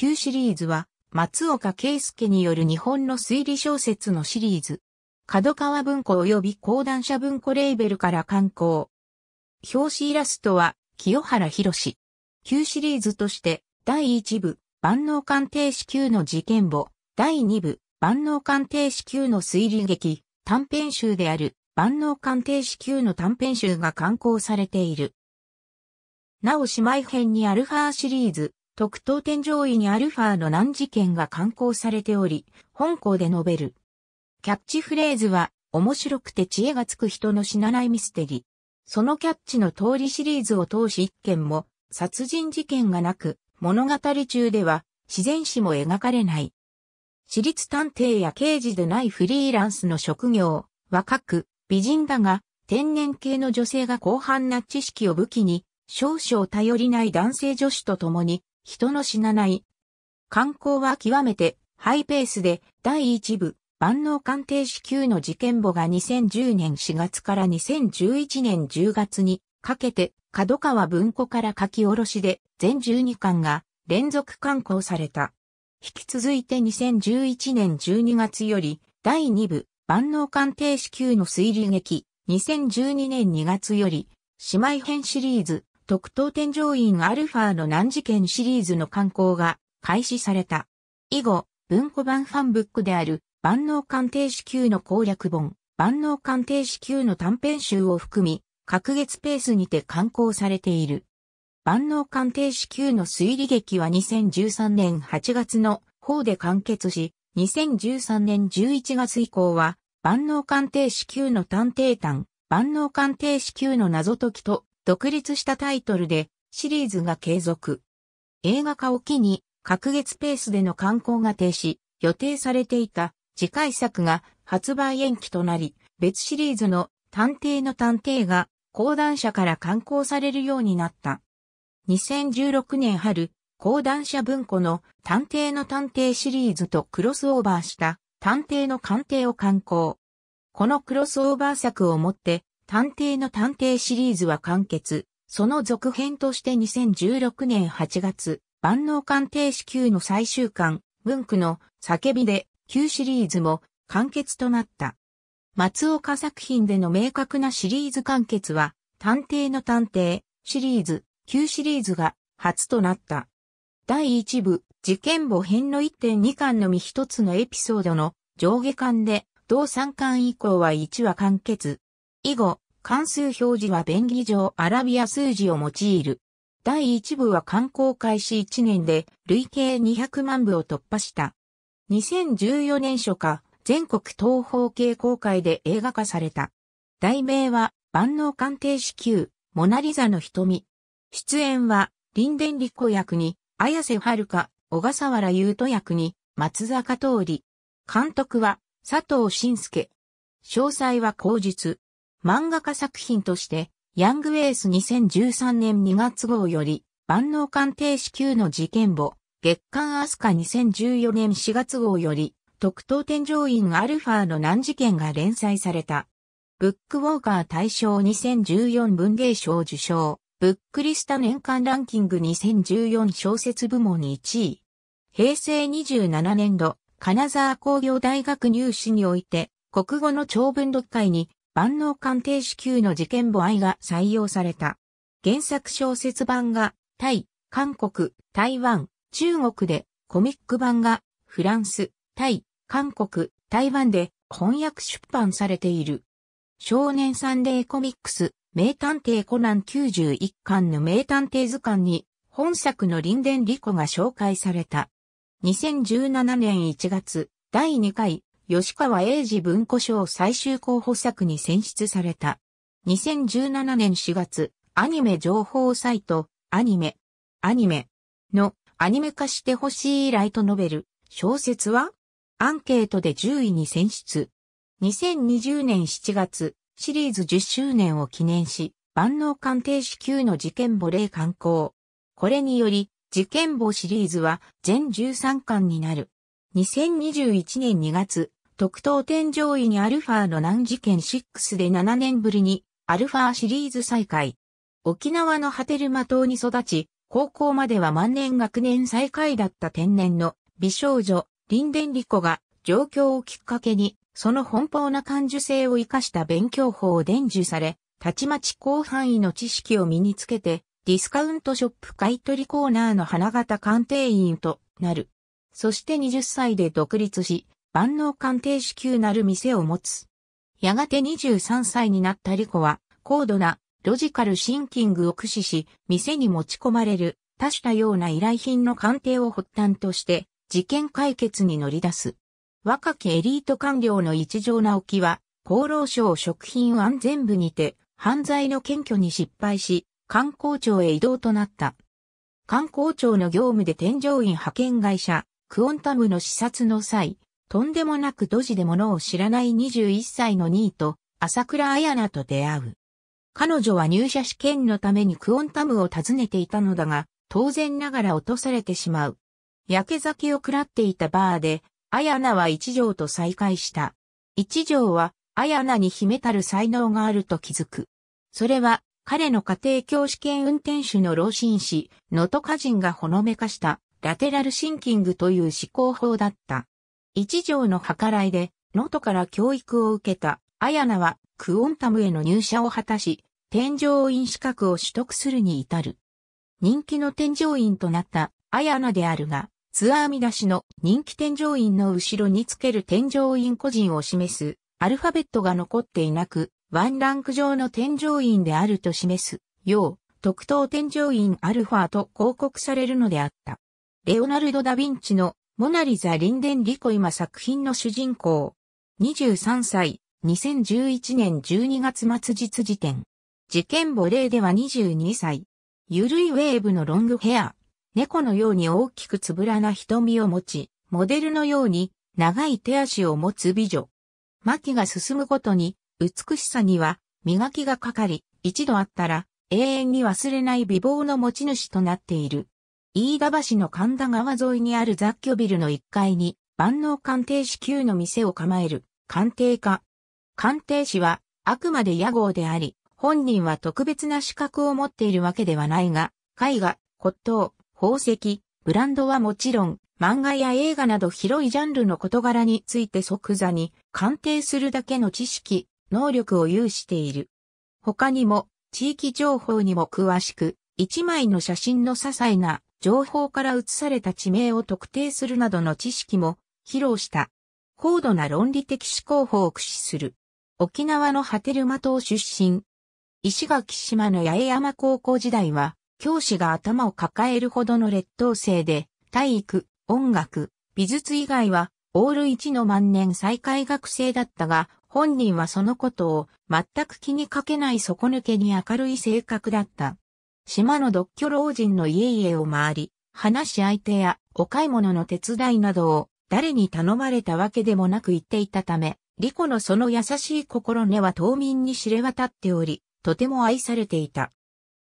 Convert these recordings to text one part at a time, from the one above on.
Q シリーズは、松岡圭介による日本の推理小説のシリーズ。角川文庫及び講談社文庫レーベルから刊行。表紙イラストは、清原博士。旧シリーズとして、第1部、万能鑑定士級の事件簿、第2部、万能鑑定士級の推理劇、短編集である、万能鑑定士級の短編集が刊行されている。なお姉妹編にアルファシリーズ、特等天上位にアルファの難事件が刊行されており、本校で述べる。キャッチフレーズは、面白くて知恵がつく人の死なないミステリー。そのキャッチの通りシリーズを通し一件も、殺人事件がなく、物語中では、自然史も描かれない。私立探偵や刑事でないフリーランスの職業、若く、美人だが、天然系の女性が広範な知識を武器に、少々頼りない男性女子と共に、人の死なない。観光は極めてハイペースで第1部万能鑑定士級の事件簿が2010年4月から2011年10月にかけて角川文庫から書き下ろしで全12巻が連続刊行された。引き続いて2011年12月より第2部万能鑑定士級の推理劇2012年2月より姉妹編シリーズ特等添乗員アルファの難事件シリーズの刊行が開始された。以後、文庫版ファンブックである万能鑑定士級の攻略本、万能鑑定士級の短編集を含み、各月ペースにて刊行されている。万能鑑定士級の推理劇は2013年8月の方で完結し、2013年11月以降は、万能鑑定士級の探偵団、万能鑑定士級の謎解きと、独立したタイトルでシリーズが継続。映画化を機に、隔月ペースでの観光が停止、予定されていた次回作が発売延期となり、別シリーズの探偵の探偵が講談社から刊行されるようになった。2016年春、講談社文庫の探偵の探偵シリーズとクロスオーバーした探偵の鑑定を刊行。このクロスオーバー作をもって探偵の探偵シリーズは完結。その続編として2016年8月、万能鑑定士級の最終巻、文句の叫びで旧シリーズも完結となった。松岡作品での明確なシリーズ完結は、探偵の探偵シリーズ、旧シリーズが初となった。第1部、事件簿編の1.2巻のみ1つのエピソードの上下巻で、同3巻以降は1話完結、以後、関数表示は便宜上アラビア数字を用いる。第1部は観光開始1年で累計200万部を突破した。2014年初夏、全国東方系公開で映画化された。題名は万能鑑定士級、モナリザの瞳。出演は、林ン理子役に、綾瀬はるか、小笠原優斗役に、松坂通り。監督は、佐藤慎介。詳細は口述。漫画家作品として、ヤングウェス2013年2月号より、万能鑑定士級の事件簿、月刊アスカ2014年4月号より、特等天井員アルファの難事件が連載された。ブックウォーカー大賞2014文芸賞受賞、ブックリスタ年間ランキング2014小説部門1位。平成27年度、金沢工業大学入試において、国語の長文読解に万能鑑定士級の事件簿愛が採用された。原作小説版がタイ、韓国、台湾、中国で、コミック版がフランス、タイ、韓国、台湾で翻訳出版されている。少年サンデーコミックス、名探偵コナン91巻の名探偵図鑑に、本作の林伝リコが紹介された。2017年1月、第2回吉川英治文庫賞最終候補作に選出された。2017年4月、アニメ情報サイト、アニメ、アニメのアニメ化してほしいライトノベル、小説はアンケートで10位に選出。2020年7月、シリーズ10周年を記念し、万能鑑定士級の事件簿例刊行。これにより、事件簿シリーズは全13巻になる。2021年2月、特等天上位にアルファの難事件6で7年ぶりにアルファシリーズ再開。沖縄のテルマ島に育ち、高校までは万年学年最下位だった天然の美少女、林伝理子が状況をきっかけに、その奔放な感受性を活かした勉強法を伝授され、たちまち広範囲の知識を身につけて、ディスカウントショップ買取コーナーの花形鑑定員となる。そして20歳で独立し、万能鑑定士級なる店を持つ。やがて23歳になったリコは、高度なロジカルシンキングを駆使し、店に持ち込まれる多種多様な依頼品の鑑定を発端として、事件解決に乗り出す。若きエリート官僚の一条直樹は、厚労省食品安全部にて、犯罪の検挙に失敗し、観光庁へ移動となった。観光庁の業務で添乗員派遣会社、クオンタムの視察の際、とんでもなくドジで物を知らない21歳のニーと、朝倉彩菜と出会う。彼女は入社試験のためにクオンタムを訪ねていたのだが、当然ながら落とされてしまう。焼け酒を食らっていたバーで、彩菜は一条と再会した。一条は、彩菜に秘めたる才能があると気づく。それは、彼の家庭教師兼運転手の老紳士、野戸家人がほのめかした、ラテラルシンキングという思考法だった。一条の計らいで、能登から教育を受けた、綾菜は、クオンタムへの入社を果たし、添乗員資格を取得するに至る。人気の添乗員となった、綾菜であるが、ツアー見出しの人気添乗員の後ろにつける添乗員個人を示す、アルファベットが残っていなく、ワンランク上の添乗員であると示す、要、特等添乗員アルファと広告されるのであった。レオナルド・ダ・ヴィンチのモナリザ・リンデン・リコ今作品の主人公。23歳、2011年12月末日時点。事件簿例では22歳。ゆるいウェーブのロングヘア。猫のように大きくつぶらな瞳を持ち、モデルのように長い手足を持つ美女。巻きが進むごとに、美しさには磨きがかかり、一度あったら永遠に忘れない美貌の持ち主となっている。飯田橋の神田川沿いにある雑居ビルの1階に、万能鑑定士級の店を構える、鑑定家。鑑定士は、あくまで屋号であり、本人は特別な資格を持っているわけではないが、絵画、骨董、宝石、ブランドはもちろん、漫画や映画など広いジャンルの事柄について即座に鑑定するだけの知識、能力を有している。他にも、地域情報にも詳しく、一枚の写真の些細な情報から移された地名を特定するなどの知識も披露した。高度な論理的思考法を駆使する。沖縄の波照間島出身。石垣島の八重山高校時代は、教師が頭を抱えるほどの劣等生で、体育、音楽、美術以外は、オール一の万年再開学生だったが、本人はそのことを全く気にかけない底抜けに明るい性格だった。島の独居老人の家々を回り、話し相手やお買い物の手伝いなどを誰に頼まれたわけでもなく言っていたため、リコのその優しい心根は島民に知れ渡っており、とても愛されていた。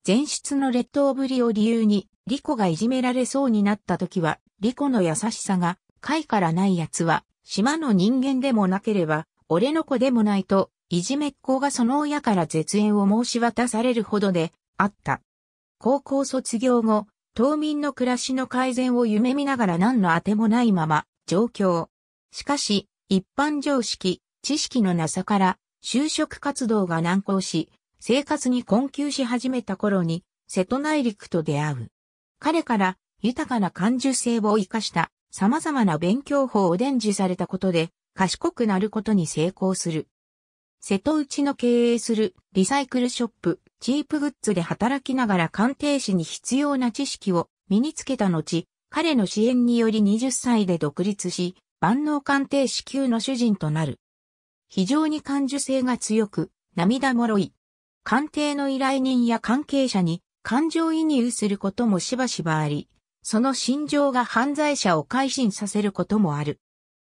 前出の劣等ぶりを理由に、リコがいじめられそうになった時は、リコの優しさが、貝からない奴は、島の人間でもなければ、俺の子でもないと、いじめっ子がその親から絶縁を申し渡されるほどで、あった。高校卒業後、島民の暮らしの改善を夢見ながら何の当てもないまま、上京。しかし、一般常識、知識のなさから、就職活動が難航し、生活に困窮し始めた頃に、瀬戸内陸と出会う。彼から豊かな感受性を生かした様々な勉強法を伝授されたことで、賢くなることに成功する。瀬戸内の経営するリサイクルショップ、チープグッズで働きながら鑑定士に必要な知識を身につけた後、彼の支援により20歳で独立し、万能鑑定士級の主人となる。非常に感受性が強く、涙もろい。鑑定の依頼人や関係者に感情移入することもしばしばあり、その心情が犯罪者を改心させることもある。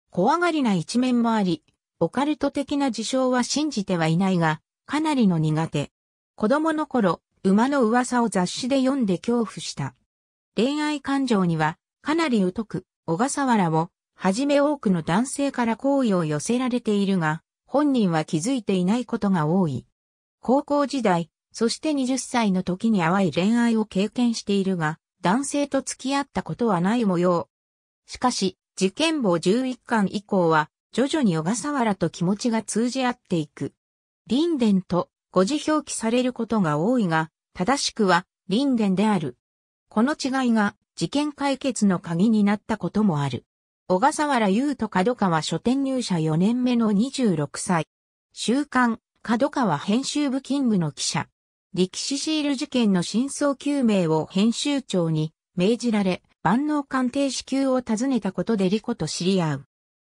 怖がりな一面もあり、オカルト的な事象は信じてはいないが、かなりの苦手。子供の頃、馬の噂を雑誌で読んで恐怖した。恋愛感情には、かなり疎く、小笠原を、はじめ多くの男性から好意を寄せられているが、本人は気づいていないことが多い。高校時代、そして20歳の時に淡い恋愛を経験しているが、男性と付き合ったことはない模様。しかし、事件簿11巻以降は、徐々に小笠原と気持ちが通じ合っていく。リンデンと誤字表記されることが多いが、正しくは、リンデンである。この違いが、事件解決の鍵になったこともある。小笠原優と角川書店入社4年目の26歳。週刊、角川編集部勤務の記者。力士シール事件の真相究明を編集長に命じられ、万能鑑定支給を尋ねたことでリコと知り合う。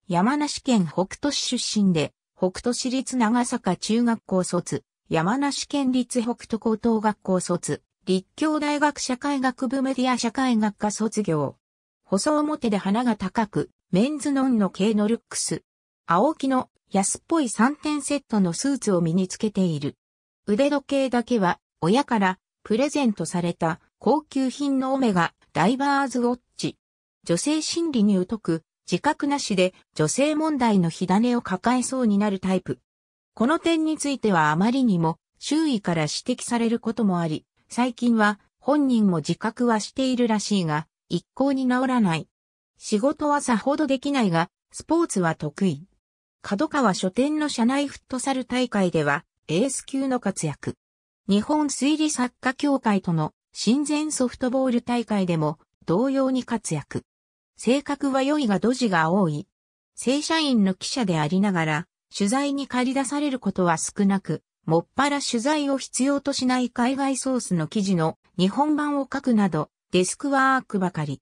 山梨県北都市出身で、北都市立長坂中学校卒、山梨県立北都高等学校卒、立教大学社会学部メディア社会学科卒業。細表で花が高く、メンズノンの系のルックス。青木の安っぽい3点セットのスーツを身につけている。腕時計だけは、親からプレゼントされた高級品のオメガ、ダイバーズウォッチ。女性心理に疎く、自覚なしで女性問題の火種を抱えそうになるタイプ。この点についてはあまりにも周囲から指摘されることもあり、最近は本人も自覚はしているらしいが、一向に治らない。仕事はさほどできないが、スポーツは得意。角川書店の社内フットサル大会では、エース級の活躍。日本推理作家協会との親善ソフトボール大会でも同様に活躍。性格は良いがドジが多い。正社員の記者でありながら、取材に借り出されることは少なく、もっぱら取材を必要としない海外ソースの記事の日本版を書くなど、デスクワークばかり。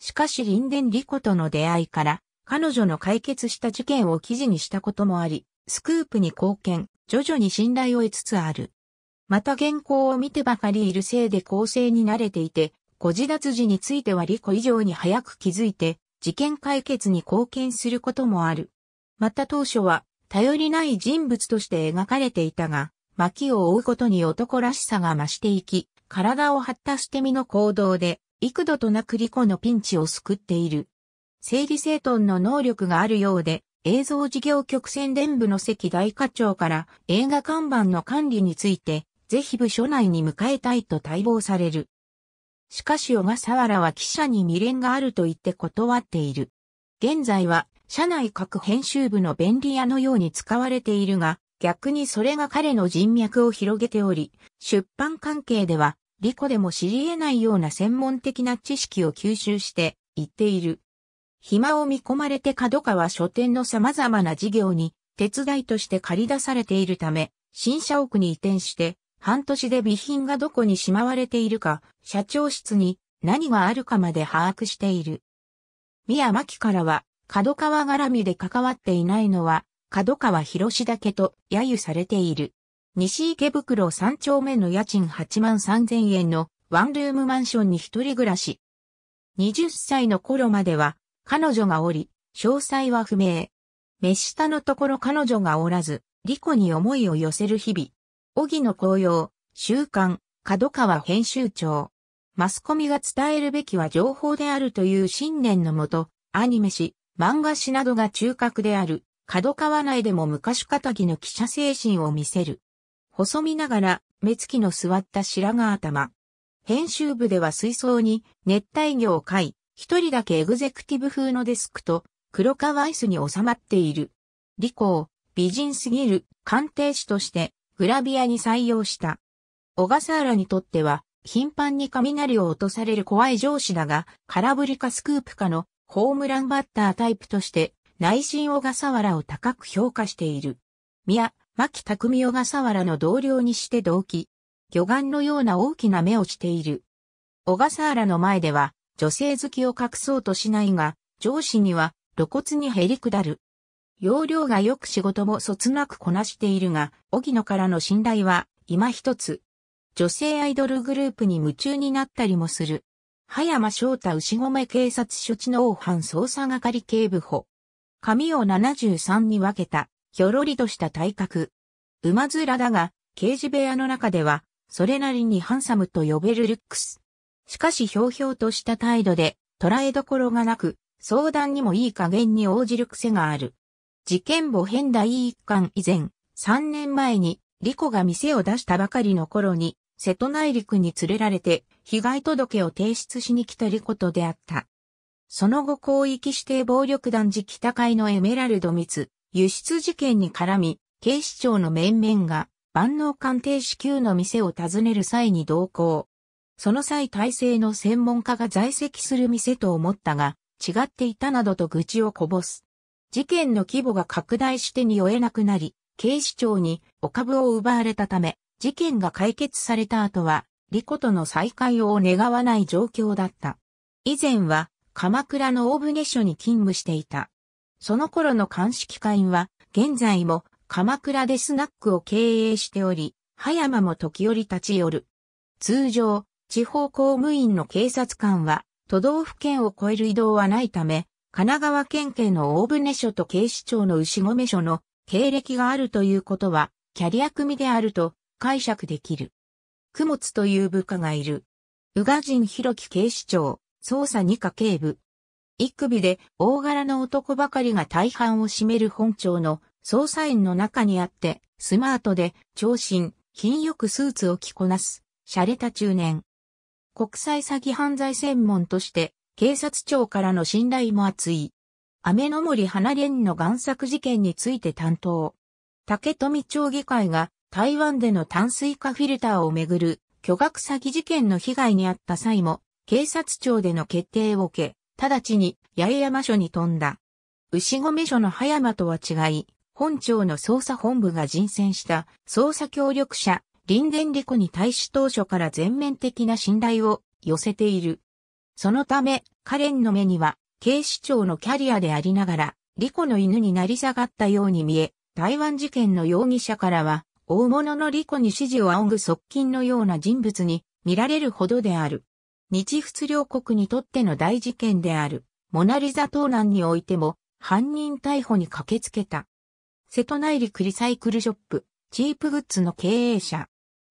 しかし林伝理子との出会いから、彼女の解決した事件を記事にしたこともあり、スクープに貢献、徐々に信頼を得つつある。また原稿を見てばかりいるせいで構成に慣れていて、ご自脱時については理子以上に早く気づいて、事件解決に貢献することもある。また当初は、頼りない人物として描かれていたが、薪を追うことに男らしさが増していき、体を張った捨て身の行動で、幾度となくリコのピンチを救っている。整理整頓の能力があるようで、映像事業局宣伝部の関大課長から映画看板の管理について、ぜひ部署内に迎えたいと待望される。しかし小笠原は記者に未練があると言って断っている。現在は社内各編集部の便利屋のように使われているが、逆にそれが彼の人脈を広げており、出版関係では、リコでも知り得ないような専門的な知識を吸収していっている。暇を見込まれて角川書店の様々な事業に手伝いとして借り出されているため、新社屋に移転して、半年で備品がどこにしまわれているか、社長室に何があるかまで把握している。宮巻からは、角川絡みで関わっていないのは、角川博士だけと揶揄されている。西池袋3丁目の家賃8万3000円のワンルームマンションに一人暮らし。20歳の頃までは彼女がおり、詳細は不明。目下のところ彼女がおらず、リコに思いを寄せる日々。荻野紅葉、週刊、角川編集長。マスコミが伝えるべきは情報であるという信念のもと、アニメ誌、漫画誌などが中核である、角川内でも昔仇の記者精神を見せる。細身ながら、目つきの座った白髪頭。編集部では水槽に熱帯魚を飼い、一人だけエグゼクティブ風のデスクと黒川椅子に収まっている。理工、美人すぎる鑑定士としてグラビアに採用した。小笠原にとっては頻繁に雷を落とされる怖い上司だが、空振りかスクープかのホームランバッタータイプとして、内心小笠原を高く評価している。宮、牧匠小笠原の同僚にして同期。魚眼のような大きな目をしている。小笠原の前では、女性好きを隠そうとしないが、上司には露骨に減り下る。容量がよく仕事もそつなくこなしているが、荻野からの信頼は今一つ。女性アイドルグループに夢中になったりもする。葉山翔太牛込警察署地の王藩捜査係警部補。髪を73に分けた、ひょろりとした体格。馬面だが、刑事部屋の中では、それなりにハンサムと呼べるルックス。しかしひょうひょうとした態度で、捉えどころがなく、相談にもいい加減に応じる癖がある。事件簿変第一巻以前、3年前に、リコが店を出したばかりの頃に、瀬戸内陸に連れられて被害届を提出しに来たりことであった。その後広域指定暴力団時北海のエメラルド密輸出事件に絡み、警視庁の面々が万能鑑定支給の店を訪ねる際に同行。その際体制の専門家が在籍する店と思ったが、違っていたなどと愚痴をこぼす。事件の規模が拡大してに酔えなくなり、警視庁にお株を奪われたため、事件が解決された後は、リコとの再会を願わない状況だった。以前は、鎌倉の大船署に勤務していた。その頃の鑑識会員は、現在も鎌倉でスナックを経営しており、葉山も時折立ち寄る。通常、地方公務員の警察官は、都道府県を越える移動はないため、神奈川県警の大船署と警視庁の牛込署の経歴があるということは、キャリア組であると解釈できる。供物という部下がいる。宇賀神博樹警視庁、捜査二課警部。一首で大柄の男ばかりが大半を占める本庁の捜査員の中にあって、スマートで、長身、品よくスーツを着こなす、洒落た中年。国際詐欺犯罪専門として、警察庁からの信頼も厚い。雨の森花蓮の贋作事件について担当。竹富町議会が台湾での炭水化フィルターをめぐる巨額詐欺事件の被害に遭った際も、警察庁での決定を受け、直ちに八重山署に飛んだ。牛込署の葉山とは違い、本庁の捜査本部が人選した捜査協力者、林田理子に対し当初から全面的な信頼を寄せている。そのため、カレンの目には、警視庁のキャリアでありながら、リコの犬になり下がったように見え、台湾事件の容疑者からは、大物のリコに支持を仰ぐ側近のような人物に見られるほどである。日仏両国にとっての大事件である、モナリザ盗難においても、犯人逮捕に駆けつけた。瀬戸内陸リサイクルショップ、チープグッズの経営者。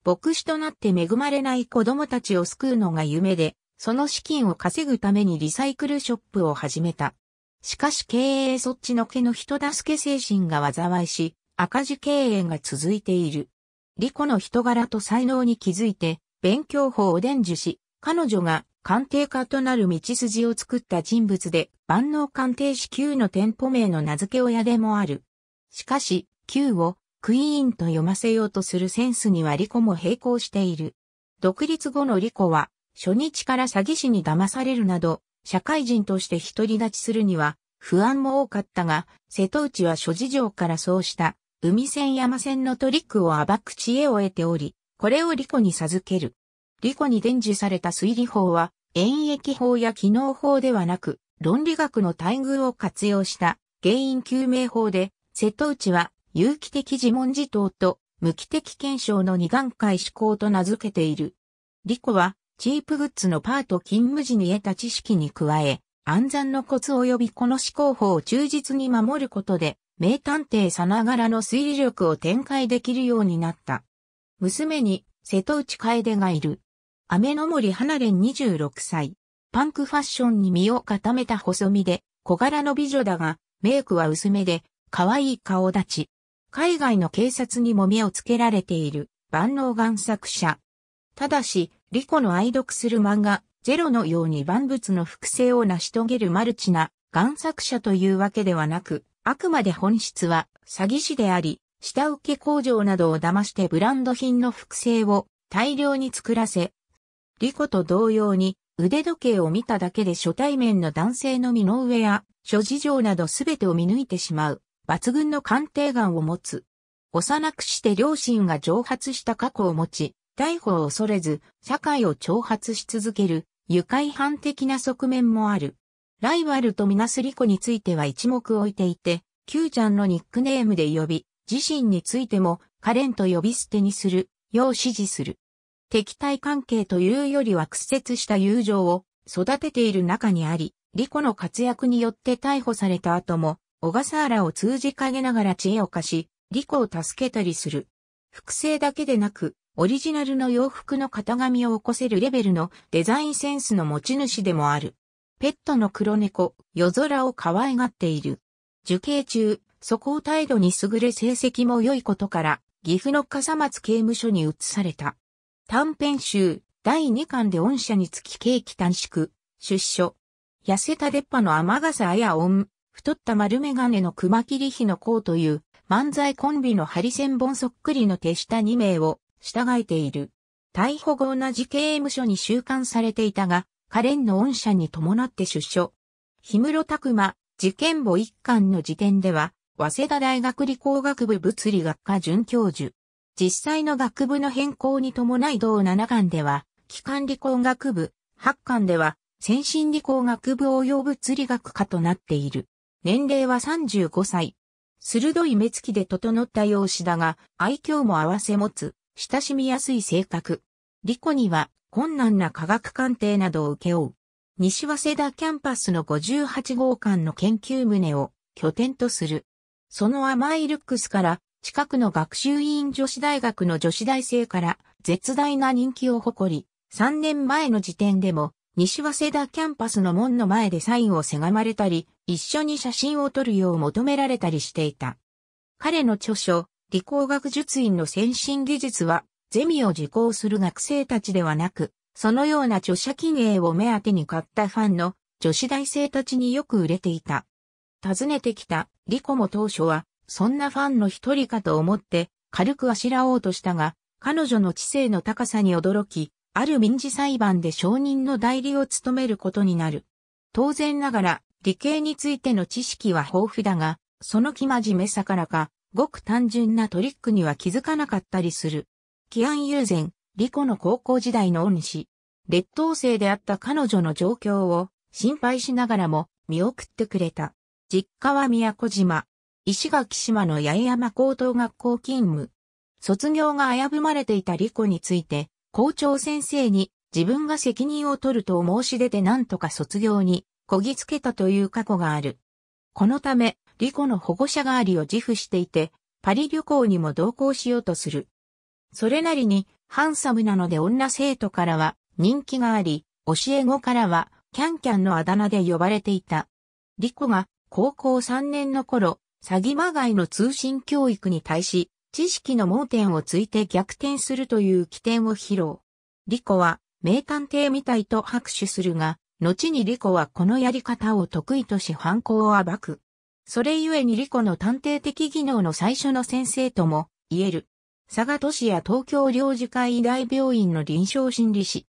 牧師となって恵まれない子供たちを救うのが夢で、その資金を稼ぐためにリサイクルショップを始めた。しかし経営そっちのけの人助け精神が災いし、赤字経営が続いている。リコの人柄と才能に気づいて、勉強法を伝授し、彼女が鑑定家となる道筋を作った人物で、万能鑑定士 Q の店舗名の名付け親でもある。しかし、Q をクイーンと読ませようとするセンスにはリコも並行している。独立後のリコは、初日から詐欺師に騙されるなど、社会人として独り立ちするには、不安も多かったが、瀬戸内は諸事情からそうした海線山線のトリックを暴く知恵を得ており、これをリコに授ける。リコに伝授された推理法は、演疫法や機能法ではなく、論理学の待遇を活用した原因究明法で、瀬戸内は有機的自問自答と無機的検証の二段階思考と名付けている。リコは、チープグッズのパート勤務時に得た知識に加え、暗算のコツ及びこの思考法を忠実に守ることで、名探偵さながらの推理力を展開できるようになった。娘に、瀬戸内楓がいる。雨の森花蓮26歳。パンクファッションに身を固めた細身で、小柄の美女だが、メイクは薄めで、可愛い顔立ち。海外の警察にも目をつけられている、万能贋作者。ただし、リコの愛読する漫画、ゼロのように万物の複製を成し遂げるマルチな贋作者というわけではなく、あくまで本質は詐欺師であり、下請け工場などを騙してブランド品の複製を大量に作らせ、リコと同様に腕時計を見ただけで初対面の男性の身の上や諸事情など全てを見抜いてしまう抜群の鑑定眼を持つ。幼くして両親が蒸発した過去を持ち、逮捕を恐れず社会を挑発し続ける愉快犯的な側面もある。ライバルとみなすリコについては一目置いていて、Q ちゃんのニックネームで呼び、自身についてもカレンと呼び捨てにする、よう指示する。敵対関係というよりは屈折した友情を育てている中にあり、リコの活躍によって逮捕された後も、小笠原を通じかながら知恵を貸し、リコを助けたりする。複製だけでなく、オリジナルの洋服の型紙を起こせるレベルのデザインセンスの持ち主でもある。ペットの黒猫、夜空を可愛がっている。受刑中、素行態度に優れ成績も良いことから、岐阜の笠松刑務所に移された。短編集、第2巻で御社につき刑期短縮、出所。痩せた出っ歯の雨笠や音、太った丸眼鏡の熊切日の子という漫才コンビのハリセンボンそっくりの手下2名を従えている。逮捕後同じ刑務所に収監されていたが、カレンの恩赦に伴って出所。氷室拓馬、事件簿一巻の時点では、早稲田大学理工学部物理学科准教授。実際の学部の変更に伴い同7巻では、機関理工学部、8巻では、先進理工学部応用物理学科となっている。年齢は35歳。鋭い目つきで整った容姿だが、愛嬌も合わせ持つ、親しみやすい性格。リコには、困難な科学鑑定などを受け負う。西早稲田キャンパスの58号館の研究棟を拠点とする。その甘いルックスから近くの学習院女子大学の女子大生から絶大な人気を誇り、3年前の時点でも西早稲田キャンパスの門の前でサインをせがまれたり、一緒に写真を撮るよう求められたりしていた。彼の著書、理工学術院の先進技術はゼミを受講する学生たちではなく、そのような著者記念を目当てに買ったファンの女子大生たちによく売れていた。訪ねてきたリコも当初は、そんなファンの一人かと思って、軽くあしらおうとしたが、彼女の知性の高さに驚き、ある民事裁判で証人の代理を務めることになる。当然ながら、理系についての知識は豊富だが、その気まじめさからか、ごく単純なトリックには気づかなかったりする。キアン・友禅、リコの高校時代の恩師、劣等生であった彼女の状況を心配しながらも見送ってくれた。実家は宮古島、石垣島の八重山高等学校勤務。卒業が危ぶまれていたリコについて、校長先生に自分が責任を取ると申し出て何とか卒業にこぎつけたという過去がある。このため、リコの保護者代わりを自負していて、パリ旅行にも同行しようとする。それなりにハンサムなので女生徒からは人気があり、教え子からはキャンキャンのあだ名で呼ばれていた。リコが高校3年の頃、詐欺まがいの通信教育に対し、知識の盲点をついて逆転するという起点を披露。リコは名探偵みたいと拍手するが、後にリコはこのやり方を得意とし犯行を暴く。それゆえにリコの探偵的技能の最初の先生とも言える。佐賀都市や東京領事会医大病院の臨床心理士。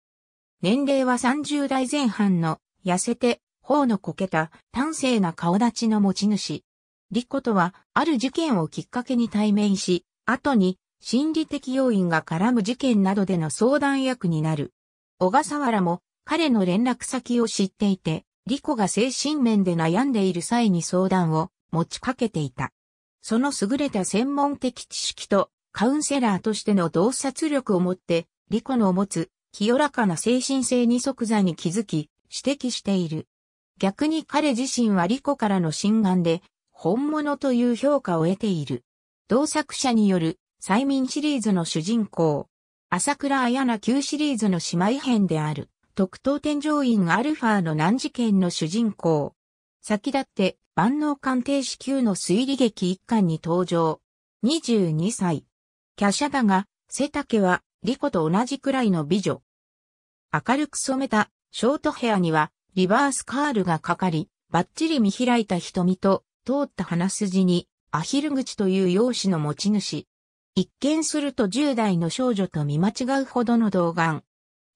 年齢は30代前半の、痩せて、頬のこけた、端正な顔立ちの持ち主。リコとは、ある事件をきっかけに対面し、後に、心理的要因が絡む事件などでの相談役になる。小笠原も、彼の連絡先を知っていて、リコが精神面で悩んでいる際に相談を持ちかけていた。その優れた専門的知識とカウンセラーとしての洞察力を持って、リコの持つ清らかな精神性に即座に気づき、指摘している。逆に彼自身はリコからの心眼で、本物という評価を得ている。同作者による催眠シリーズの主人公、朝倉綾菜旧シリーズの姉妹編である、特等天上院アルファの難事件の主人公。先立って万能鑑定士級の推理劇一巻に登場。22歳。華奢だが、背丈は、リコと同じくらいの美女。明るく染めた、ショートヘアには、リバースカールがかかり、バッチリ見開いた瞳と、通った鼻筋に、アヒル口という容姿の持ち主。一見すると10代の少女と見間違うほどの童顔。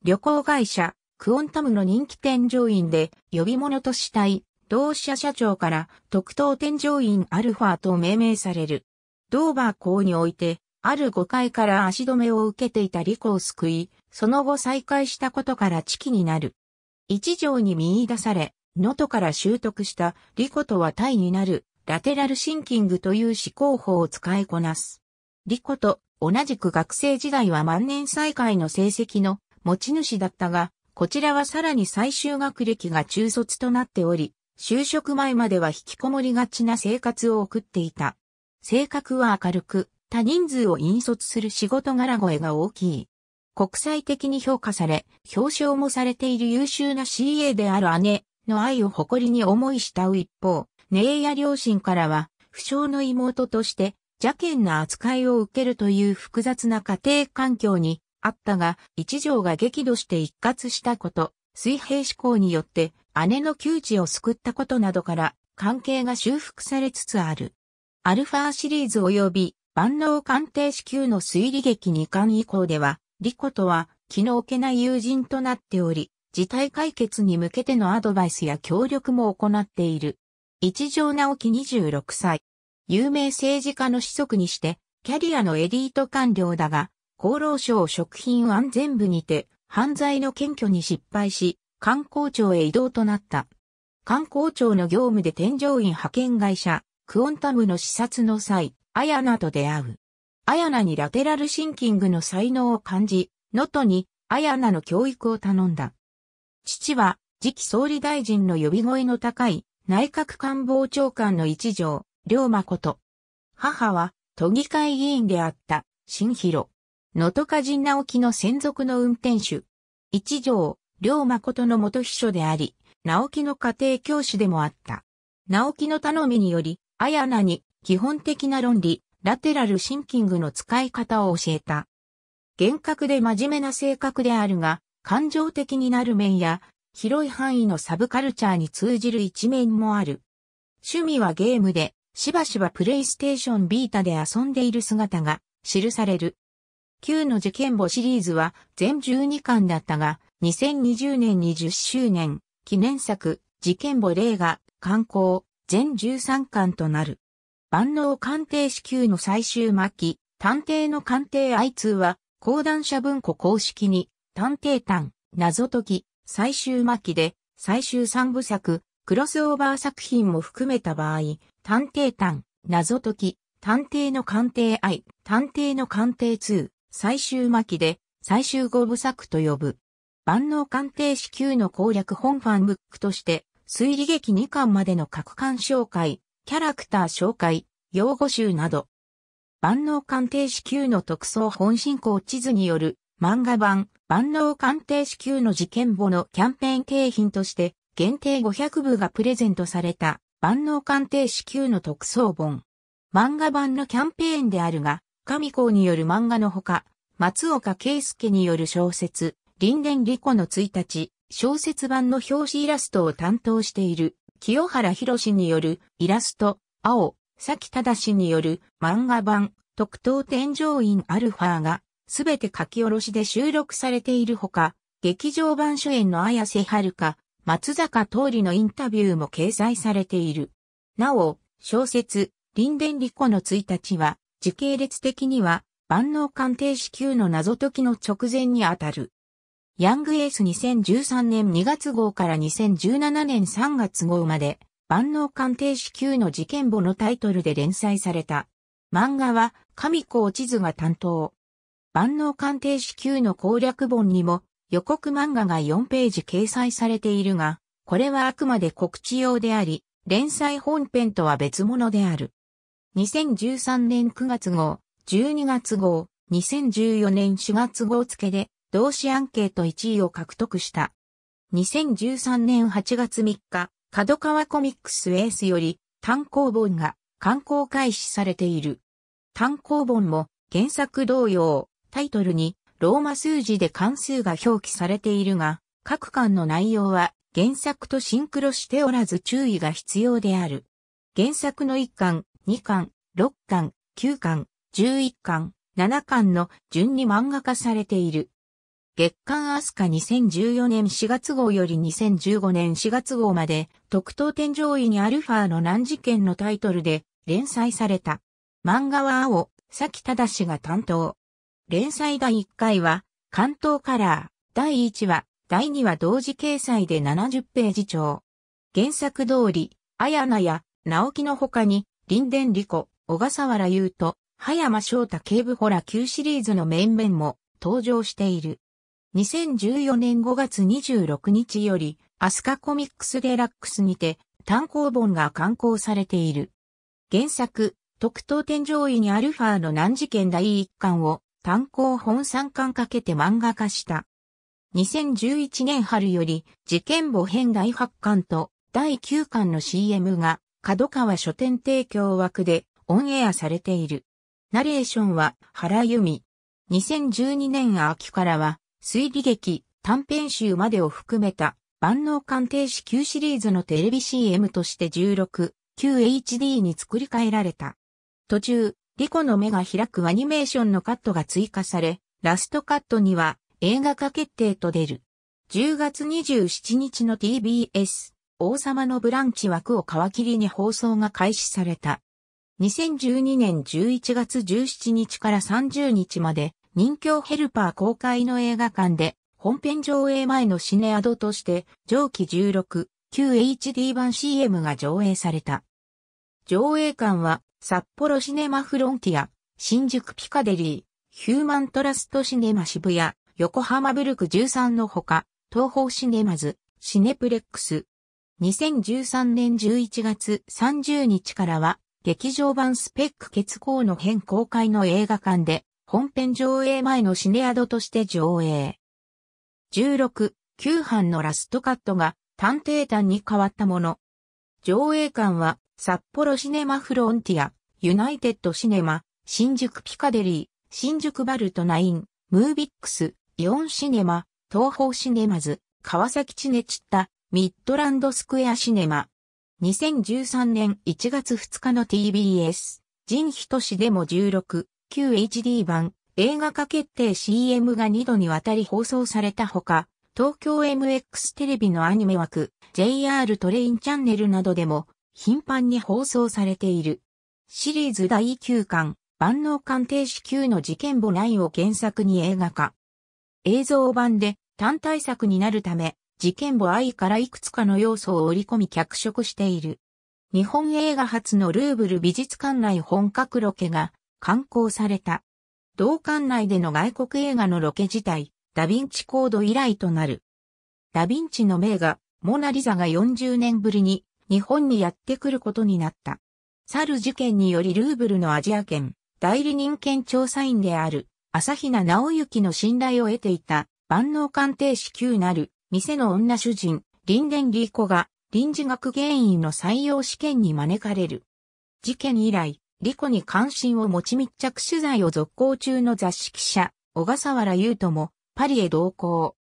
旅行会社、クオンタムの人気添乗員で、呼び物としたい、同社社長から特等添乗員アルファと命名される。ドーバー港において、ある誤解から足止めを受けていたリコを救い、その後再会したことから知己になる。一条に見出され、能登から習得したリコとは対になるラテラルシンキングという思考法を使いこなす。リコと同じく学生時代は万年再会の成績の持ち主だったが、こちらはさらに最終学歴が中卒となっており、就職前までは引きこもりがちな生活を送っていた。性格は明るく、他人数を引率する仕事柄声が大きい。国際的に評価され、表彰もされている優秀な CA である姉の愛を誇りに思い慕う一方、姉や両親からは、不詳の妹として邪険な扱いを受けるという複雑な家庭環境にあったが、一条が激怒して一括したこと、水平思考によって姉の窮地を救ったことなどから、関係が修復されつつある。アルファシリーズ及び万能鑑定支給の推理劇2巻以降では、リコとは気の置けない友人となっており、事態解決に向けてのアドバイスや協力も行っている。一条直樹26歳。有名政治家の子息にして、キャリアのエリート官僚だが、厚労省食品安全部にて、犯罪の検挙に失敗し、観光庁へ移動となった。観光庁の業務で添乗員派遣会社、クオンタムの視察の際、アヤナと出会う。アヤナにラテラルシンキングの才能を感じ、能登にアヤナの教育を頼んだ。父は次期総理大臣の呼び声の高い内閣官房長官の一条、龍馬こと。母は都議会議員であった新広。能登家人直樹の専属の運転手。一条、龍馬ことの元秘書であり、直樹の家庭教師でもあった。直樹の頼みにより、綾菜に基本的な論理、ラテラルシンキングの使い方を教えた。厳格で真面目な性格であるが、感情的になる面や、広い範囲のサブカルチャーに通じる一面もある。趣味はゲームで、しばしばプレイステーションビータで遊んでいる姿が記される。Q の事件簿シリーズは全12巻だったが、2020年に10周年記念作、事件簿例が刊行、全13巻となる。万能鑑定支給の最終末期、探偵の鑑定 I2 は、講談社文庫公式に、探偵探、謎解き、最終末期で、最終三部作、クロスオーバー作品も含めた場合、探偵探、謎解き、探偵の鑑定 I、探偵の鑑定2、最終末期で、最終5部作と呼ぶ。万能鑑定支給の攻略本ファンブックとして、推理劇2巻までの各巻紹介、キャラクター紹介、用語集など。万能鑑定士級の特捜本進行地図による漫画版万能鑑定士級の事件簿のキャンペーン景品として限定500部がプレゼントされた万能鑑定士級の特捜本。漫画版のキャンペーンであるが、神子による漫画のほか、松岡圭介による小説、林伝理子の1日、小説版の表紙イラストを担当している清原博によるイラスト、青、だしによる漫画版、特等天井員アルファが、すべて書き下ろしで収録されているほか、劇場版主演の綾瀬はるか、松坂通りのインタビューも掲載されている。なお、小説、林伝理子の1日は、時系列的には、万能鑑定士級の謎解きの直前にあたる。ヤングエース2013年2月号から2017年3月号まで、万能鑑定士級の事件簿のタイトルで連載された。漫画は、上子地図が担当。万能鑑定士級の攻略本にも、予告漫画が4ページ掲載されているが、これはあくまで告知用であり、連載本編とは別物である。2013年9月号、12月号、2014年4月号付で、同志アンケート1位を獲得した。2013年8月3日、角川コミックスエースより単行本が刊行開始されている。単行本も原作同様、タイトルにローマ数字で関数が表記されているが、各巻の内容は原作とシンクロしておらず注意が必要である。原作の1巻、2巻、6巻、9巻、11巻、7巻の順に漫画化されている。月刊アスカ2014年4月号より2015年4月号まで、特等天上位にアルファの難事件のタイトルで連載された。漫画は青、だ正が担当。連載第1回は、関東カラー、第1話、第2話同時掲載で70ページ超。原作通り、あやなや、直樹の他に、林伝理子、小笠原優と、葉山翔太警部ホラ Q シリーズの面々も登場している。2014年5月26日より、アスカコミックスデラックスにて、単行本が刊行されている。原作、特等天井位にアルファの難事件第1巻を単行本3巻かけて漫画化した。2011年春より事件簿編第8巻と第9巻の CM が角川書店提供枠でオンエアされている。ナレーションは原由美。2012年秋からは推理劇、短編集までを含めた万能鑑定士9シリーズのテレビ CM として16、9HD に作り変えられた。途中、リコの目が開くアニメーションのカットが追加され、ラストカットには映画化決定と出る。10月27日の TBS、王様のブランチ枠を皮切りに放送が開始された。2012年11月17日から30日まで任侠ヘルパー公開の映画館で、本編上映前のシネアドとして、上記16、QHD 版 CM が上映された。上映館は、札幌シネマフロンティア、新宿ピカデリー、ヒューマントラストシネマ渋谷、横浜ブルク13のほか、東方シネマズ、シネプレックス。2013年11月30日からは、劇場版スペック結行の変公開の映画館で、本編上映前のシネアドとして上映。16、9班のラストカットが探偵団に変わったもの。上映館は札幌シネマフロンティア、ユナイテッドシネマ、新宿ピカデリー、新宿バルトナイン、ムービックス、イオンシネマ、東方シネマズ、川崎チネチッタ、ミッドランドスクエアシネマ。2013年1月2日の TBS、人人市でも16、9HD 版映画化決定 CM が2度にわたり放送されたほか、東京 MX テレビのアニメ枠 JR トレインチャンネルなどでも頻繁に放送されている。シリーズ第9巻万能鑑定士級の事件簿9を原作に映画化。映像版で単体作になるため、事件簿愛からいくつかの要素を織り込み脚色している。日本映画初のルーブル美術館内本格ロケが刊行された。同館内での外国映画のロケ自体、ダヴィンチコード以来となる。ダヴィンチの名画、モナリザが40年ぶりに日本にやってくることになった。去る事件によりルーブルのアジア圏、代理人権調査員である、朝比奈直之の信頼を得ていた、万能鑑定士級なる、店の女主人、リンデン・リーコが、臨時学芸員の採用試験に招かれる。事件以来、リコに関心を持ち密着取材を続行中の雑誌記者、小笠原優斗もパリへ同行。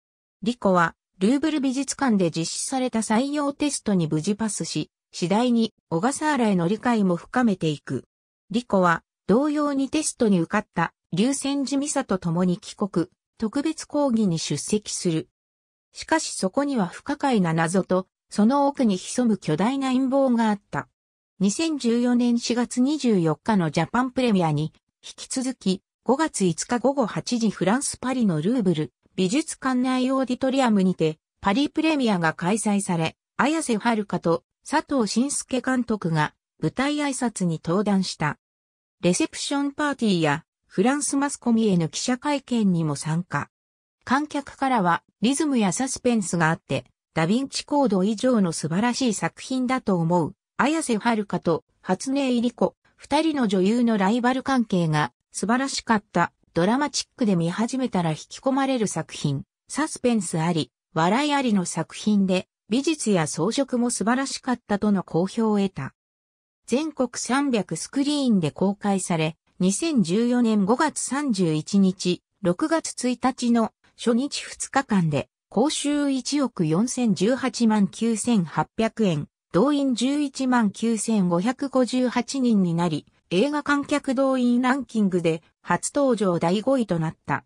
リコは、ルーブル美術館で実施された採用テストに無事パスし、次第に小笠原への理解も深めていく。リコは、同様にテストに受かった、流泉寺美沙と共に帰国、特別講義に出席する。しかしそこには不可解な謎と、その奥に潜む巨大な陰謀があった。2014年4月24日のジャパンプレミアに、引き続き、5月5日午後8時フランスパリのルーブル、美術館内オーディトリアムにて、パリプレミアが開催され、綾瀬はるかと佐藤慎介監督が舞台挨拶に登壇した。レセプションパーティーやフランスマスコミへの記者会見にも参加。観客からはリズムやサスペンスがあって、ダヴィンチコード以上の素晴らしい作品だと思う綾瀬はるかと初音入り子、二人の女優のライバル関係が素晴らしかったドラマチックで見始めたら引き込まれる作品、サスペンスあり、笑いありの作品で美術や装飾も素晴らしかったとの好評を得た。全国300スクリーンで公開され、2014年5月31日、6月1日の初日2日間で、公衆1億4018万9800円、動員11万9558人になり、映画観客動員ランキングで初登場第5位となった。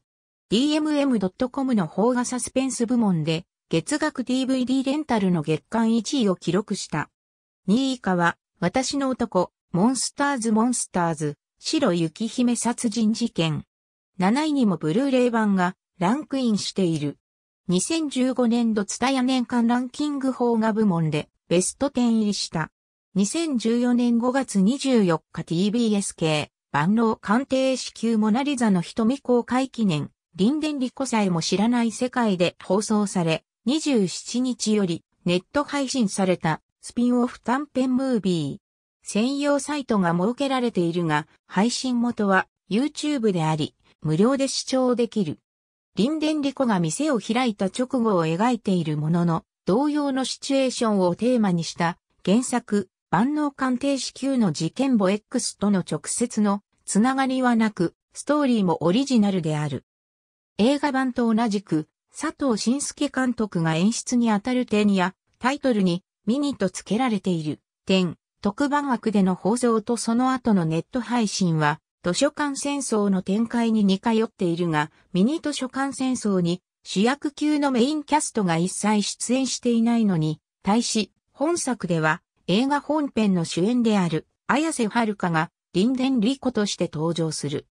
dmm.com の邦画サスペンス部門で月額 DVD レンタルの月間1位を記録した。2位以下は私の男、モンスターズ・モンスターズ、白雪姫殺人事件。7位にもブルーレイ版がランクインしている。2015年度ツタヤ年間ランキング邦画部門でベスト10入りした。2014年5月24日 TBS 系、万能鑑定士級モナリザの瞳公開記念、林ン理子さえも知らない世界で放送され、27日よりネット配信されたスピンオフ短編ムービー。専用サイトが設けられているが、配信元は YouTube であり、無料で視聴できる。林ン理子が店を開いた直後を描いているものの、同様のシチュエーションをテーマにした原作万能鑑定士級の事件簿 X との直接のつながりはなく、ストーリーもオリジナルである。映画版と同じく、佐藤晋介監督が演出にあたる点や、タイトルにミニと付けられている点、特番枠での放送とその後のネット配信は、図書館戦争の展開に似通っているが、ミニ図書館戦争に主役級のメインキャストが一切出演していないのに、対し、本作では映画本編の主演である綾瀬はるかがデン・リコとして登場する。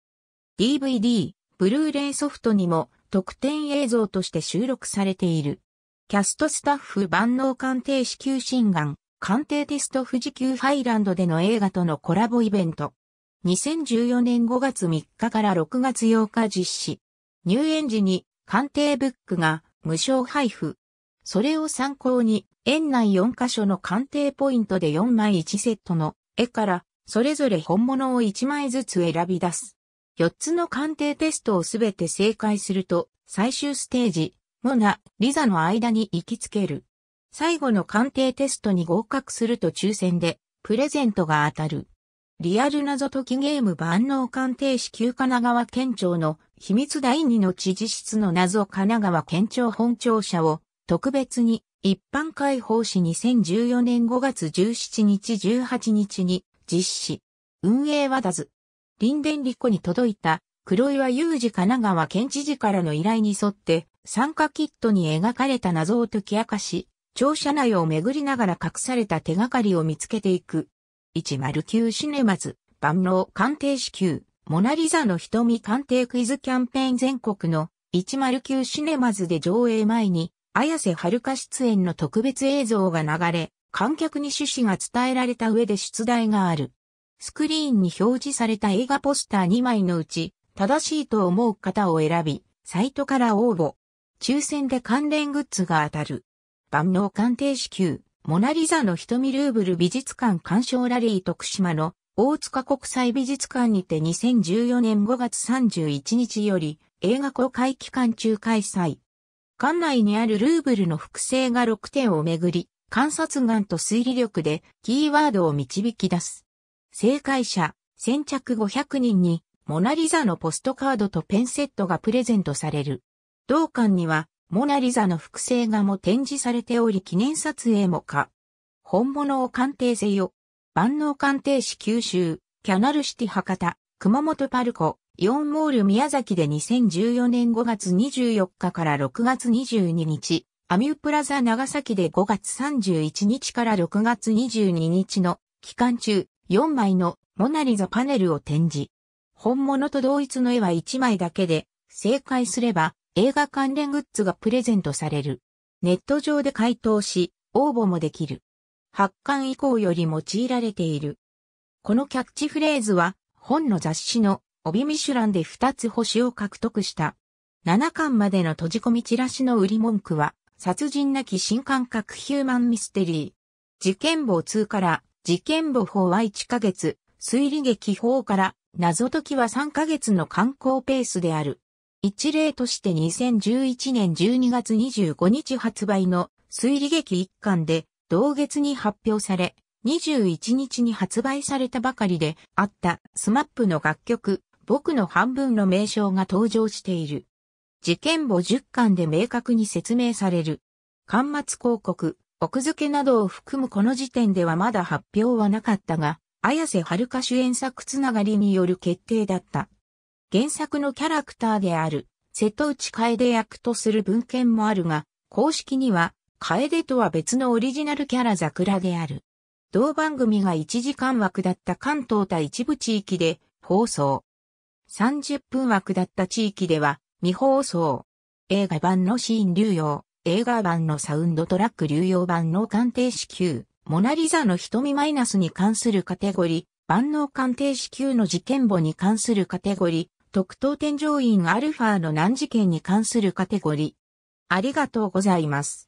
DVD、ブルーレイソフトにも特典映像として収録されている。キャストスタッフ万能鑑定士級心眼、鑑定テスト富士急ハイランドでの映画とのコラボイベント。2014年5月3日から6月8日実施。入園時に鑑定ブックが無償配布。それを参考に、園内4カ所の鑑定ポイントで4枚1セットの絵から、それぞれ本物を1枚ずつ選び出す。4つの鑑定テストをすべて正解すると、最終ステージ、モナ、リザの間に行きつける。最後の鑑定テストに合格すると抽選で、プレゼントが当たる。リアル謎解きゲーム万能鑑定士旧神奈川県庁の秘密第二の知事室の謎神奈川県庁本庁舎を特別に一般開放し2014年5月17日18日に実施。運営はだず。林電理子に届いた黒岩雄二神奈川県知事からの依頼に沿って参加キットに描かれた謎を解き明かし、庁舎内を巡りながら隠された手がかりを見つけていく。109シネマズ、万能鑑定士級。モナリザの瞳鑑定クイズキャンペーン全国の109シネマズで上映前に、綾瀬はるか出演の特別映像が流れ、観客に趣旨が伝えられた上で出題がある。スクリーンに表示された映画ポスター2枚のうち、正しいと思う方を選び、サイトから応募。抽選で関連グッズが当たる。万能鑑定支給、モナリザの瞳ルーブル美術館鑑賞ラリー徳島の大塚国際美術館にて2014年5月31日より映画公開期間中開催。館内にあるルーブルの複製画6点をめぐり、観察眼と推理力でキーワードを導き出す。正解者、先着500人にモナリザのポストカードとペンセットがプレゼントされる。同館にはモナリザの複製画も展示されており記念撮影も可。本物を鑑定せよ。万能鑑定士九州、キャナルシティ博多、熊本パルコ、イオンモール宮崎で2014年5月24日から6月22日、アミュープラザ長崎で5月31日から6月22日の期間中4枚のモナリザパネルを展示。本物と同一の絵は1枚だけで正解すれば映画関連グッズがプレゼントされる。ネット上で回答し応募もできる。発刊以降より用いられている。このキャッチフレーズは、本の雑誌の帯ミシュランで2つ星を獲得した。7巻までの閉じ込みチラシの売り文句は、殺人なき新感覚ヒューマンミステリー。事件簿2から、事件簿4は1ヶ月、推理劇法から、謎解きは3ヶ月の観光ペースである。一例として2011年12月25日発売の推理劇1巻で、同月に発表され、21日に発売されたばかりであったスマップの楽曲、僕の半分の名称が登場している。事件簿10巻で明確に説明される。巻末広告、奥付けなどを含むこの時点ではまだ発表はなかったが、綾瀬はるか主演作つながりによる決定だった。原作のキャラクターである、瀬戸内楓役とする文献もあるが、公式には楓とは別のオリジナルキャラ桜である。同番組が1時間枠だった関東対一部地域で放送。30分枠だった地域では未放送。映画版のシーン流用、映画版のサウンドトラック流用版の鑑定士級、モナリザの瞳マイナスに関するカテゴリー、万能鑑定士級の事件簿に関するカテゴリー、特等添乗員アルファの難事件に関するカテゴリー。ありがとうございます。